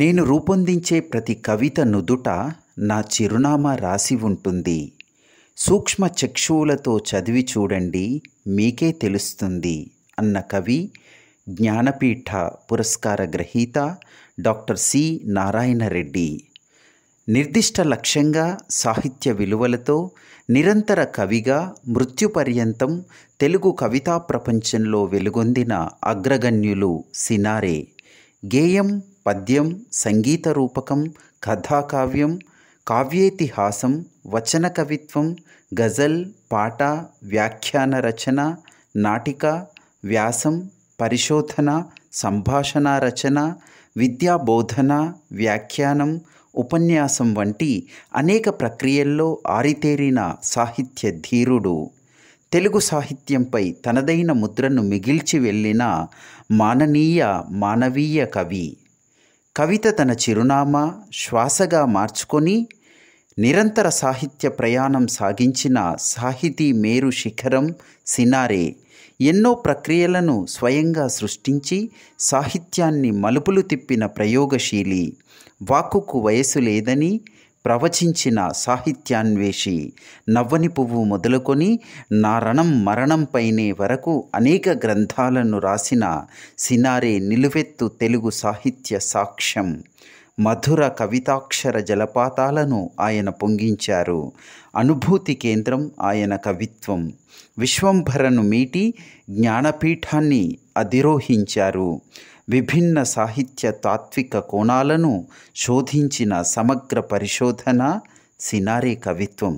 నేను రూపొందించే ప్రతి కవిత నుదుట నా చిరునామా రాసి ఉంటుంది సూక్ష్మ చక్షువులతో చదివి చూడండి మీకే తెలుస్తుంది అన్న కవి జ్ఞానపీఠ పురస్కార గ్రహీత డాక్టర్ సి నారాయణ రెడ్డి నిర్దిష్ట లక్ష్యంగా సాహిత్య విలువలతో నిరంతర కవిగా మృత్యుపర్యంతం తెలుగు కవితా ప్రపంచంలో వెలుగొందిన అగ్రగణ్యులు సినారే గేయం పద్యం సంగీత రూపకం కథాకావ్యం కావ్యేతిహాసం వచన కవిత్వం గజల్ పాట వ్యాఖ్యాన రచన నాటిక వ్యాసం పరిశోధన సంభాషణ రచన విద్యాబోధన వ్యాఖ్యానం ఉపన్యాసం వంటి అనేక ప్రక్రియల్లో ఆరితేరిన సాహిత్య ధీరుడు తెలుగు సాహిత్యంపై తనదైన ముద్రను మిగిల్చి వెళ్ళిన మాననీయ మానవీయ కవి కవిత తన చిరునామా శ్వాసగా మార్చుకొని నిరంతర సాహిత్య ప్రయాణం సాగించిన సాహితీ మేరు శిఖరం సినారే ఎన్నో ప్రక్రియలను స్వయంగా సృష్టించి సాహిత్యాన్ని మలుపులు తిప్పిన ప్రయోగశీలి వాక్కుకు వయసు లేదని ప్రవచించిన సాహిత్యాన్వేషి నవ్వని పువ్వు మొదలుకొని నారణం మరణంపైనే వరకు అనేక గ్రంథాలను రాసిన సినారే నిలువెత్తు తెలుగు సాహిత్య సాక్ష్యం మధుర కవితాక్షర జలపాతాలను ఆయన పొంగించారు అనుభూతి కేంద్రం ఆయన కవిత్వం విశ్వంభరను మీటి జ్ఞానపీఠాన్ని అధిరోహించారు విభిన్న సాహిత్య తాత్విక కోణాలను శోధించిన సమగ్ర పరిశోధన సినారే కవిత్వం